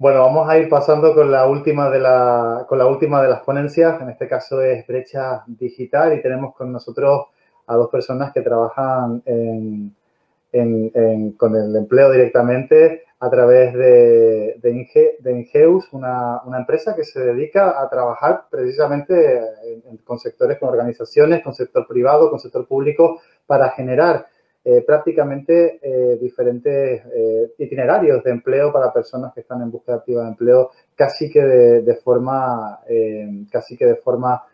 Bueno, vamos a ir pasando con la última de, la, con la última de las ponencias. En este caso es brecha digital y tenemos con nosotros a dos personas que trabajan con el empleo directamente a través de, de, Ingeus, una, empresa que se dedica a trabajar precisamente con sectores, con organizaciones, con sector privado, con sector público, para generar eh, prácticamente eh, diferentes eh, itinerarios de empleo para personas que están en búsqueda activa de empleo casi que de, forma, casi que de forma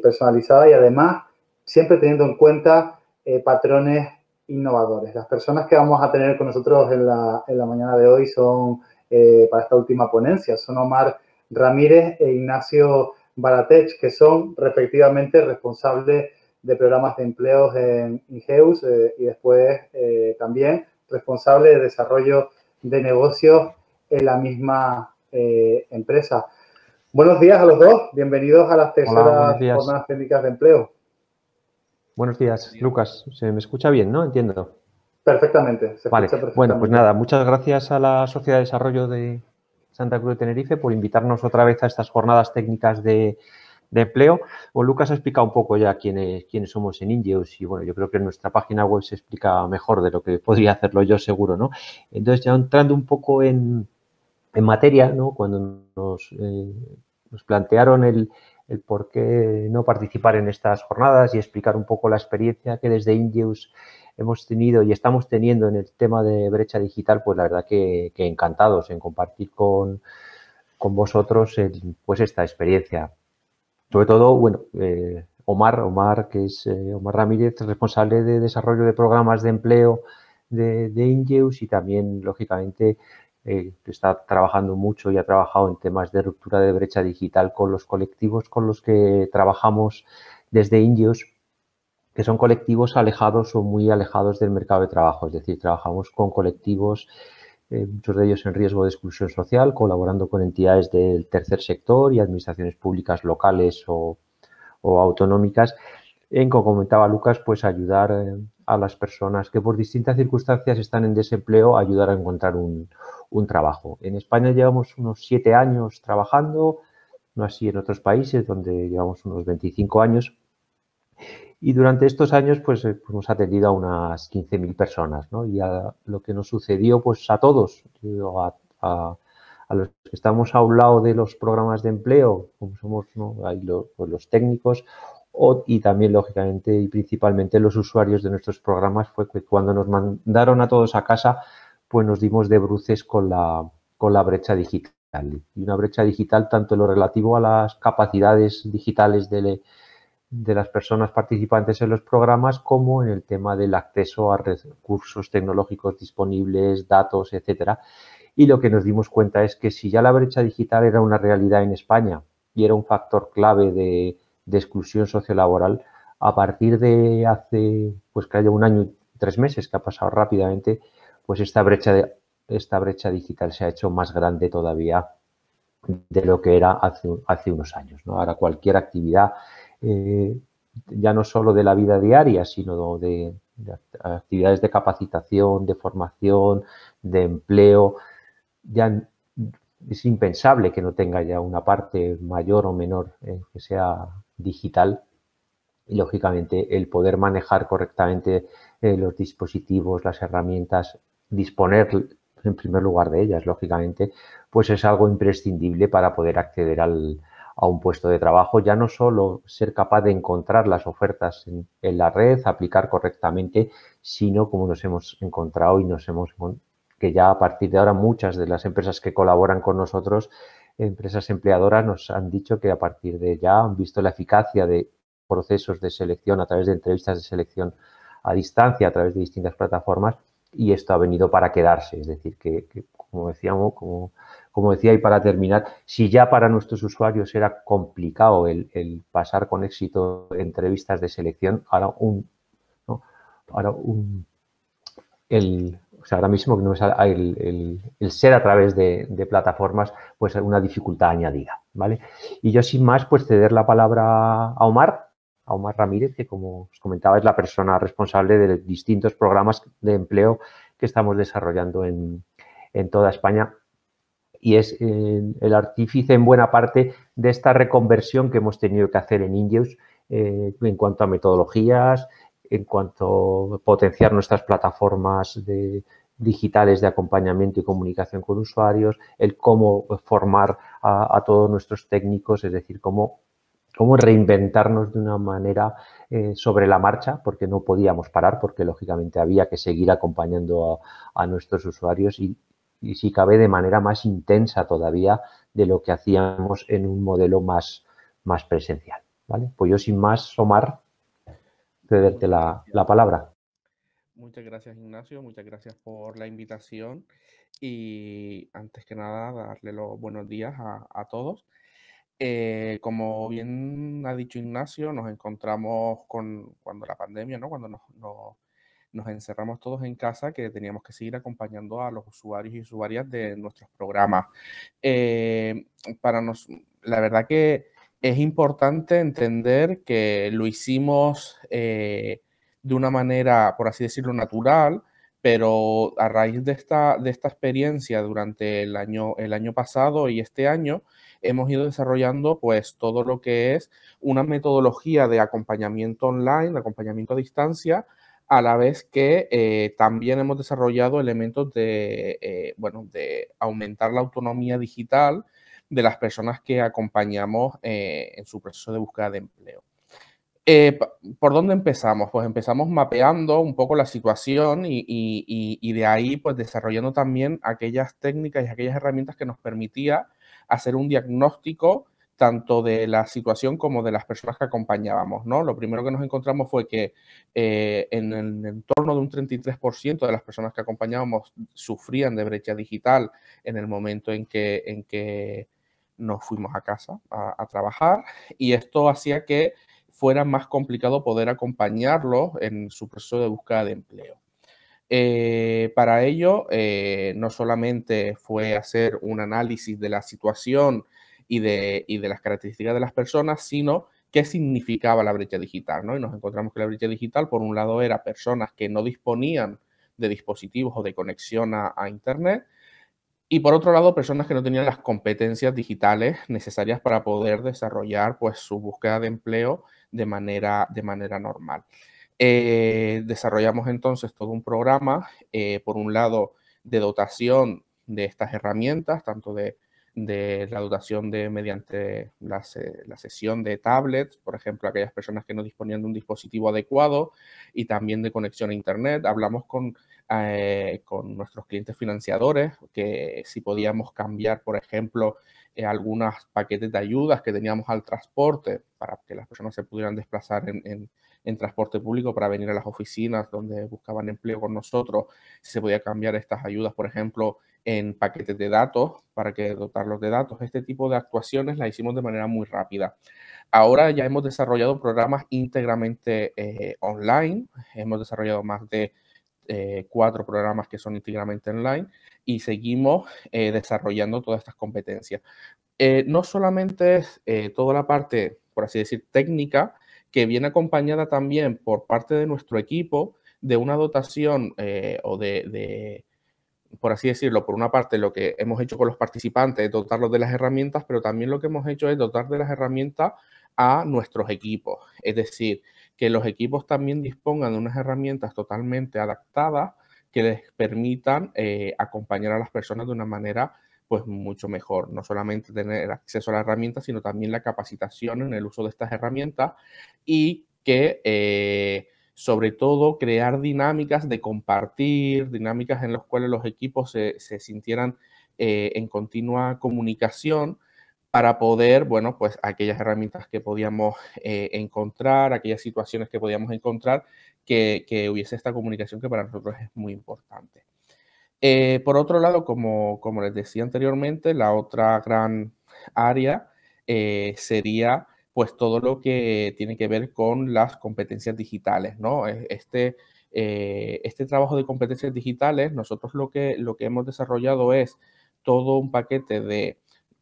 personalizada y además siempre teniendo en cuenta patrones innovadores. Las personas que vamos a tener con nosotros en la, en la mañana de hoy son, para esta última ponencia, son Omar Ramírez e Ignacio Baratech, que son respectivamente responsables de programas de empleo en Ingeus eh, y después eh, también responsable de desarrollo de negocios en la misma eh, empresa. Buenos días a los dos, bienvenidos a las terceras jornadas técnicas de empleo. Buenos días, Lucas. Se me escucha bien, ¿no? Entiendo. Perfectamente, se perfectamente. Bueno, pues nada, muchas gracias a la Sociedad de Desarrollo de Santa Cruz de Tenerife por invitarnos otra vez a estas jornadas técnicas de, de empleo. O Lucas ha explicado un poco ya quiénes, quiénes somos en INGEUS y bueno, yo creo que en nuestra página web se explica mejor de lo que podría hacerlo yo seguro, ¿no? Entonces, ya entrando un poco en, en materia, ¿no? Cuando nos, eh, nos plantearon el, el por qué no participar en estas jornadas y explicar un poco la experiencia que desde Ingeus hemos tenido y estamos teniendo en el tema de brecha digital, pues la verdad que, encantados en compartir con, con vosotros pues esta experiencia. Sobre todo, bueno, eh, Omar, Omar, que es eh, Omar Ramírez, responsable de desarrollo de programas de empleo de, de Ingeus y también, lógicamente, eh, está trabajando mucho y ha trabajado en temas de ruptura de brecha digital con los colectivos con los que trabajamos desde Ingeus, que son colectivos alejados o muy alejados del mercado de trabajo. Es decir, trabajamos con colectivos eh, muchos de ellos en riesgo de exclusión social, colaborando con entidades del tercer sector y administraciones públicas locales o, autonómicas, en, como comentaba Lucas, pues ayudar eh, a las personas que por distintas circunstancias están en desempleo, a ayudar a encontrar un, un, trabajo. En España llevamos unos siete años trabajando, no así en otros países donde llevamos unos 25 años, y durante estos años, pues, eh, pues hemos atendido a unas 15.000 personas, ¿no? Y a lo que nos sucedió, pues a todos, a, los que estamos a un lado de los programas de empleo, como somos ¿no? los, pues, los técnicos, y también, lógicamente, y principalmente los usuarios de nuestros programas, fue que cuando nos mandaron a todos a casa, pues nos dimos de bruces con la, con la brecha digital. Y una brecha digital tanto en lo relativo a las capacidades digitales de, de las personas participantes en los programas como en el tema del acceso a recursos tecnológicos disponibles, datos, etcétera. Y lo que nos dimos cuenta es que si ya la brecha digital era una realidad en España y era un factor clave de, exclusión sociolaboral, a partir de hace, pues que haya un año y tres meses, que ha pasado rápidamente, pues esta brecha, de, esta brecha digital se ha hecho más grande todavía de lo que era hace, unos años. Ahora cualquier actividad eh, ya no solo de la vida diaria, sino de, actividades de capacitación, de formación, de empleo. Ya es impensable que no tenga ya una parte mayor o menor eh, que sea digital. Y lógicamente el poder manejar correctamente eh, los dispositivos, las herramientas, disponer en primer lugar de ellas, lógicamente, pues es algo imprescindible para poder acceder al, a un puesto de trabajo, ya no solo ser capaz de encontrar las ofertas en, la red, aplicar correctamente, sino como nos hemos encontrado y nos hemos que ya a partir de ahora muchas de las empresas que colaboran con nosotros, empresas empleadoras, nos han dicho que a partir de ya han visto la eficacia de procesos de selección a través de entrevistas de selección a distancia, a través de distintas plataformas, y esto ha venido para quedarse. Es decir, que, que como decíamos, como como decía, y para terminar, si ya para nuestros usuarios era complicado el, pasar con éxito entrevistas de selección, ahora un, ¿no? ahora un, el, ahora mismo que no es ah, el, el, ser a través de, de, plataformas, pues una dificultad añadida, ¿vale? Y yo sin más, pues ceder la palabra a Omar, a Omar Ramírez, que como os comentaba es la persona responsable de distintos programas de empleo que estamos desarrollando en, en toda España y es eh, el artífice en buena parte de esta reconversión que hemos tenido que hacer en Indios eh, en cuanto a metodologías, en cuanto a potenciar nuestras plataformas de, digitales de acompañamiento y comunicación con usuarios, el cómo formar a, todos nuestros técnicos, es decir, cómo, reinventarnos de una manera eh, sobre la marcha, porque no podíamos parar, porque lógicamente había que seguir acompañando a, a nuestros usuarios y y si cabe de manera más intensa todavía de lo que hacíamos en un modelo más, más presencial. Pues yo sin más, Omar, cederte la, la palabra. Muchas gracias Ignacio, muchas gracias por la invitación y antes que nada darle los buenos días a, todos. Eh, como bien ha dicho Ignacio, nos encontramos con cuando la pandemia, ¿no? cuando nos, nos encerramos todos en casa, que teníamos que seguir acompañando a los usuarios y usuarias de nuestros programas. Eh, para nos, la verdad que es importante entender que lo hicimos eh, de una manera, por así decirlo, natural, pero a raíz de esta, de esta experiencia durante el año, el año pasado y este año, hemos ido desarrollando pues todo lo que es una metodología de acompañamiento online, de acompañamiento a distancia, a la vez que eh, también hemos desarrollado elementos de, eh, bueno, de aumentar la autonomía digital de las personas que acompañamos eh, en su proceso de búsqueda de empleo. ¿Por dónde empezamos? Pues empezamos mapeando un poco la situación y, y de ahí pues desarrollando también aquellas técnicas y aquellas herramientas que nos permitía hacer un diagnóstico tanto de la situación como de las personas que acompañábamos. ¿no? Lo primero que nos encontramos fue que eh, en el entorno de un 33% de las personas que acompañábamos sufrían de brecha digital en el momento en que, en que nos fuimos a casa a, trabajar y esto hacía que fuera más complicado poder acompañarlos en su proceso de búsqueda de empleo. Eh, para ello, eh, no solamente fue hacer un análisis de la situación, y de, las características de las personas, sino qué significaba la brecha digital. ¿no? Y nos encontramos que la brecha digital, por un lado, era personas que no disponían de dispositivos o de conexión a, Internet, y por otro lado, personas que no tenían las competencias digitales necesarias para poder desarrollar pues, su búsqueda de empleo de manera, de manera normal. Eh, desarrollamos entonces todo un programa, eh, por un lado, de dotación de estas herramientas, tanto de de la dotación de mediante la, eh, la, sesión de tablets, por ejemplo, aquellas personas que no disponían de un dispositivo adecuado y también de conexión a Internet. Hablamos con eh, con nuestros clientes financiadores, que si podíamos cambiar, por ejemplo, eh, algunos paquetes de ayudas que teníamos al transporte para que las personas se pudieran desplazar en, transporte público para venir a las oficinas donde buscaban empleo con nosotros, si se podía cambiar estas ayudas, por ejemplo, en paquetes de datos para que dotarlos de datos. Este tipo de actuaciones las hicimos de manera muy rápida. Ahora ya hemos desarrollado programas íntegramente eh, online, hemos desarrollado más de eh, cuatro programas que son íntegramente online y seguimos eh, desarrollando todas estas competencias. Eh, no solamente es toda la parte, por así decir, técnica, que viene acompañada también por parte de nuestro equipo de una dotación o de, de por así decirlo, por una parte lo que hemos hecho con los participantes es dotarlos de las herramientas, pero también lo que hemos hecho es dotar de las herramientas a nuestros equipos. Es decir, que los equipos también dispongan de unas herramientas totalmente adaptadas que les permitan eh, acompañar a las personas de una manera pues mucho mejor, no solamente tener acceso a la herramienta, sino también la capacitación en el uso de estas herramientas y que eh, sobre todo crear dinámicas de compartir, dinámicas en las cuales los equipos se, sintieran eh, en continua comunicación para poder, bueno, pues aquellas herramientas que podíamos eh, encontrar, aquellas situaciones que podíamos encontrar, que, hubiese esta comunicación que para nosotros es muy importante. Eh, por otro lado, como, les decía anteriormente, la otra gran área eh, sería pues todo lo que tiene que ver con las competencias digitales, ¿no? E, este, este trabajo de competencias digitales, nosotros lo que, lo que hemos desarrollado es todo un paquete de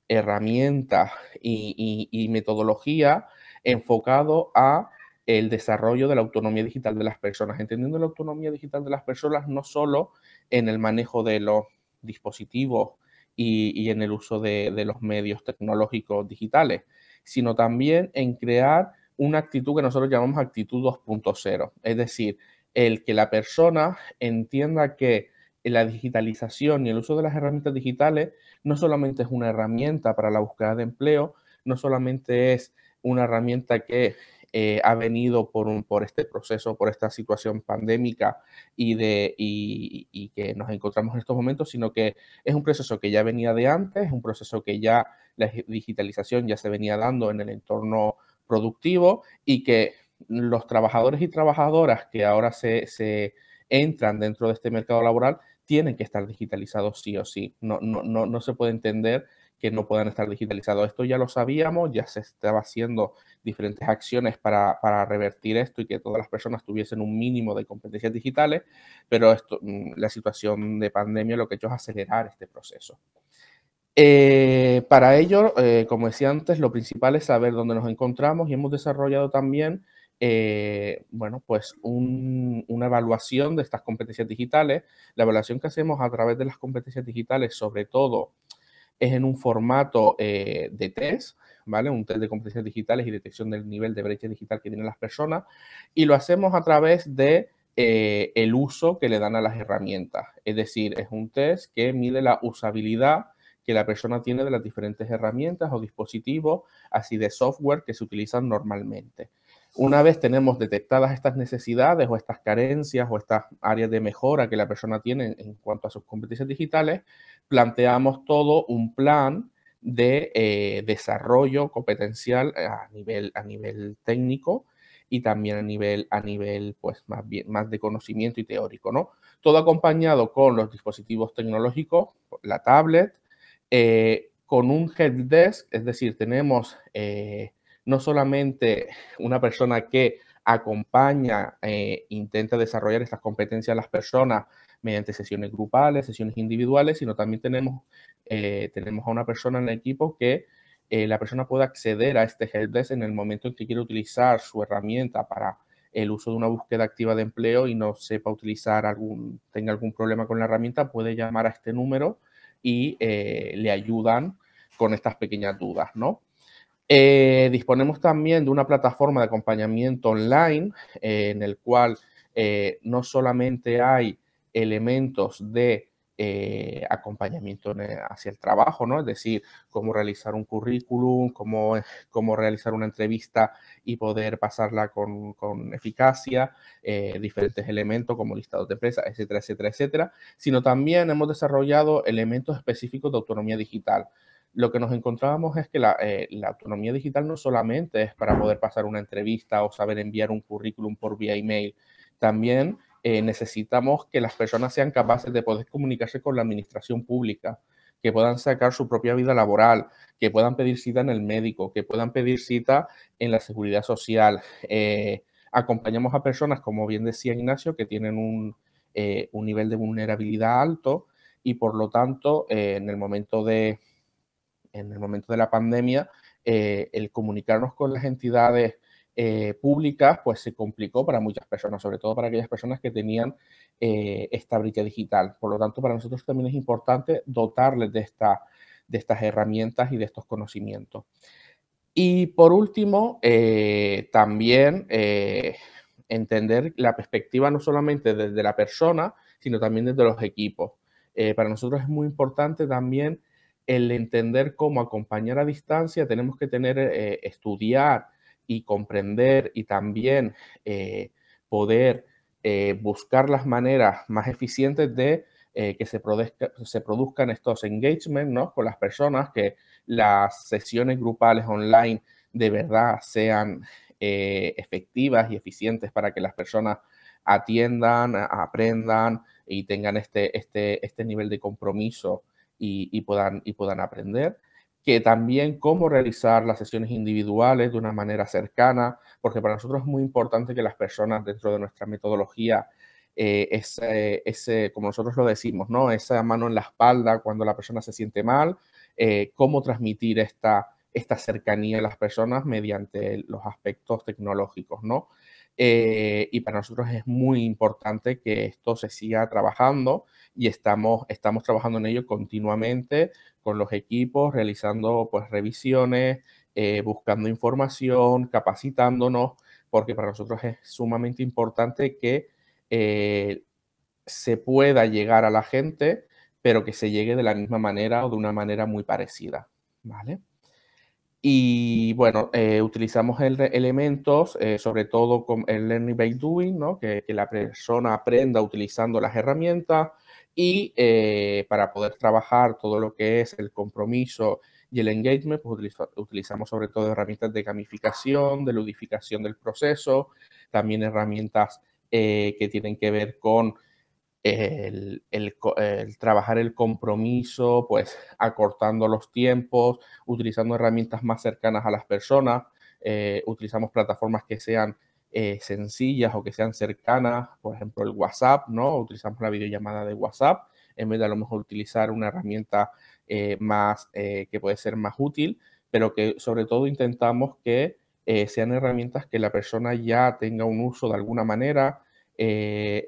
herramientas y, metodología enfocado a el desarrollo de la autonomía digital de las personas, entendiendo la autonomía digital de las personas no solo en el manejo de los dispositivos y, en el uso de, los medios tecnológicos digitales, sino también en crear una actitud que nosotros llamamos actitud 2.0, es decir, el que la persona entienda que la digitalización y el uso de las herramientas digitales no solamente es una herramienta para la búsqueda de empleo, no solamente es una herramienta que eh, ha venido por, este proceso, por esta situación pandémica y, que nos encontramos en estos momentos, sino que es un proceso que ya venía de antes, es un proceso que ya la digitalización ya se venía dando en el entorno productivo y que los trabajadores y trabajadoras que ahora se entran dentro de este mercado laboral tienen que estar digitalizados sí o sí. No, no, se puede entender que no puedan estar digitalizados. Esto ya lo sabíamos, ya se estaba haciendo diferentes acciones para, revertir esto y que todas las personas tuviesen un mínimo de competencias digitales, pero esto, mm, la situación de pandemia lo que ha hecho es acelerar este proceso. Eh, para ello, eh, como decía antes, lo principal es saber dónde nos encontramos y hemos desarrollado también eh, bueno, pues una evaluación de estas competencias digitales. La evaluación que hacemos a través de las competencias digitales, sobre todo, es en un formato eh, de test, ¿vale? Un test de competencias digitales y detección del nivel de brecha digital que tienen las personas. Y lo hacemos a través de eh, el uso que le dan a las herramientas. Es decir, es un test que mide la usabilidad que la persona tiene de las diferentes herramientas o dispositivos, así de software que se utilizan normalmente. Una vez tenemos detectadas estas necesidades o estas carencias o estas áreas de mejora que la persona tiene en cuanto a sus competencias digitales, planteamos todo un plan de eh, desarrollo competencial a nivel, a nivel técnico y también a nivel, a nivel pues, más, bien, más de conocimiento y teórico, ¿no? Todo acompañado con los dispositivos tecnológicos, la tablet, eh, con un head desk, es decir, tenemos eh, no solamente una persona que acompaña, e intenta desarrollar estas competencias a las personas mediante sesiones grupales, sesiones individuales, sino también tenemos, eh, tenemos a una persona en el equipo que eh, la persona pueda acceder a este helpdesk en el momento en que quiere utilizar su herramienta para el uso de una búsqueda activa de empleo y no sepa utilizar algún, tenga algún problema con la herramienta, puede llamar a este número y le ayudan con estas pequeñas dudas, ¿no? Eh, disponemos también de una plataforma de acompañamiento online eh, en el cual eh, no solamente hay elementos de acompañamiento hacia el trabajo, ¿no? es decir, cómo realizar un currículum, cómo, cómo realizar una entrevista y poder pasarla con, con eficacia, diferentes elementos como listados de empresas, etcétera, etcétera, etcétera, sino también hemos desarrollado elementos específicos de autonomía digital lo que nos encontrábamos es que eh, la, autonomía digital no solamente es para poder pasar una entrevista o saber enviar un currículum por vía email, también eh, necesitamos que las personas sean capaces de poder comunicarse con la administración pública, que puedan sacar su propia vida laboral, que puedan pedir cita en el médico, que puedan pedir cita en la seguridad social. Eh, acompañamos a personas, como bien decía Ignacio, que tienen un, un nivel de vulnerabilidad alto y por lo tanto en el momento de en el momento de la pandemia, eh, el comunicarnos con las entidades eh, públicas, pues se complicó para muchas personas, sobre todo para aquellas personas que tenían eh, esta brica digital. Por lo tanto, para nosotros también es importante dotarles de, esta, de estas herramientas y de estos conocimientos. Y por último, también entender la perspectiva no solamente desde la persona, sino también desde los equipos. para nosotros es muy importante también el entender cómo acompañar a distancia, tenemos que tener, eh, estudiar y comprender y también eh, poder eh, buscar las maneras más eficientes de que se, se produzcan estos engagements ¿no? con las personas, que las sesiones grupales online de verdad sean efectivas y eficientes para que las personas atiendan, aprendan y tengan este, este, este nivel de compromiso y, puedan, y puedan aprender que también cómo realizar las sesiones individuales de una manera cercana, porque para nosotros es muy importante que las personas dentro de nuestra metodología, eh, ese, como nosotros lo decimos, ¿no? esa mano en la espalda cuando la persona se siente mal, eh, cómo transmitir esta, esta cercanía a las personas mediante los aspectos tecnológicos. ¿no? Eh, y para nosotros es muy importante que esto se siga trabajando y estamos, estamos trabajando en ello continuamente con los equipos, realizando pues, revisiones, eh, buscando información, capacitándonos, porque para nosotros es sumamente importante que eh, se pueda llegar a la gente, pero que se llegue de la misma manera o de una manera muy parecida. ¿Vale? Y bueno, eh, utilizamos el, elementos, eh, sobre todo con el Learning by Doing, ¿no? que, la persona aprenda utilizando las herramientas y eh, para poder trabajar todo lo que es el compromiso y el engagement, pues utilizamos sobre todo herramientas de gamificación, de ludificación del proceso, también herramientas que tienen que ver con el, trabajar el compromiso, pues acortando los tiempos, utilizando herramientas más cercanas a las personas, eh, utilizamos plataformas que sean eh, sencillas o que sean cercanas, por ejemplo el WhatsApp, ¿no? Utilizamos la videollamada de WhatsApp en vez de a lo mejor utilizar una herramienta eh, más que puede ser más útil, pero que sobre todo intentamos que sean herramientas que la persona ya tenga un uso de alguna manera, eh,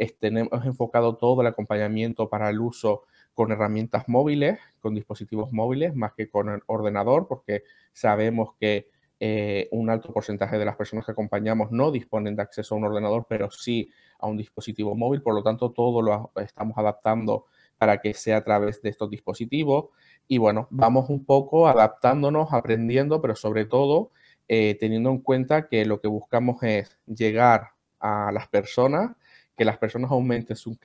enfocado todo el acompañamiento para el uso con herramientas móviles, con dispositivos móviles, más que con el ordenador, porque sabemos que eh, un alto porcentaje de las personas que acompañamos no disponen de acceso a un ordenador, pero sí a un dispositivo móvil. Por lo tanto, todo lo estamos adaptando para que sea a través de estos dispositivos. Y bueno, vamos un poco adaptándonos, aprendiendo, pero sobre todo eh, teniendo en cuenta que lo que buscamos es llegar a las personas que las personas aumenten su,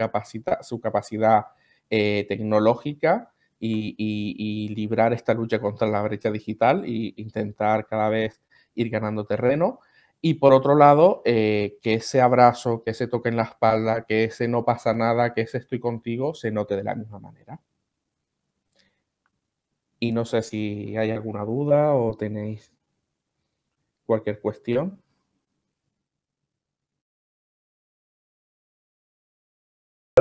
su capacidad eh, tecnológica y, librar esta lucha contra la brecha digital e intentar cada vez ir ganando terreno. Y por otro lado, eh, que ese abrazo, que ese toque en la espalda, que ese no pasa nada, que ese estoy contigo, se note de la misma manera. Y no sé si hay alguna duda o tenéis cualquier cuestión.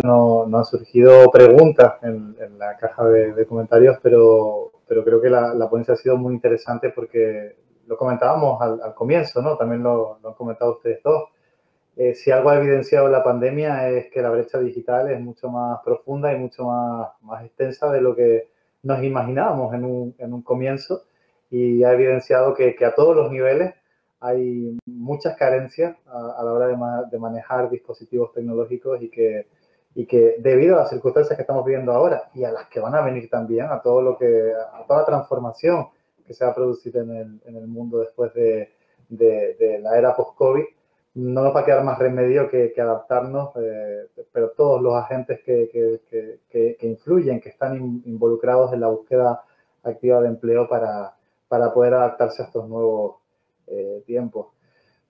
no, han surgido preguntas en, la caja de, comentarios, pero, creo que la, ponencia ha sido muy interesante porque lo comentábamos al, comienzo, También lo, han comentado ustedes dos. Eh, si algo ha evidenciado la pandemia es que la brecha digital es mucho más profunda y mucho más, extensa de lo que nos imaginábamos en un, comienzo y ha evidenciado que, a todos los niveles hay muchas carencias a, la hora de manejar dispositivos tecnológicos y que y que debido a las circunstancias que estamos viviendo ahora y a las que van a venir también, a todo lo que, a toda transformación que se va a producir en el, en el mundo después de, la era post-COVID, no nos va a quedar más remedio que, adaptarnos, eh, pero todos los agentes que, influyen, que están involucrados en la búsqueda activa de empleo para, para poder adaptarse a estos nuevos eh, tiempos.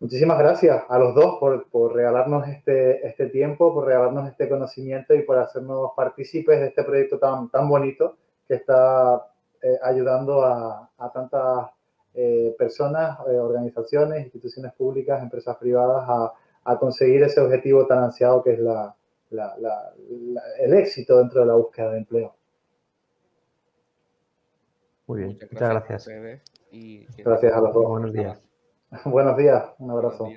Muchísimas gracias a los dos por, por regalarnos este, este, tiempo, por regalarnos este conocimiento y por hacernos partícipes de este proyecto tan, tan bonito que está eh, ayudando a, tantas eh, personas, eh, organizaciones, instituciones públicas, empresas privadas a, conseguir ese objetivo tan ansiado que es la, la, el éxito dentro de la búsqueda de empleo. Muy bien, muchas gracias. gracias a los dos. Buenos días. Buenos días, un abrazo.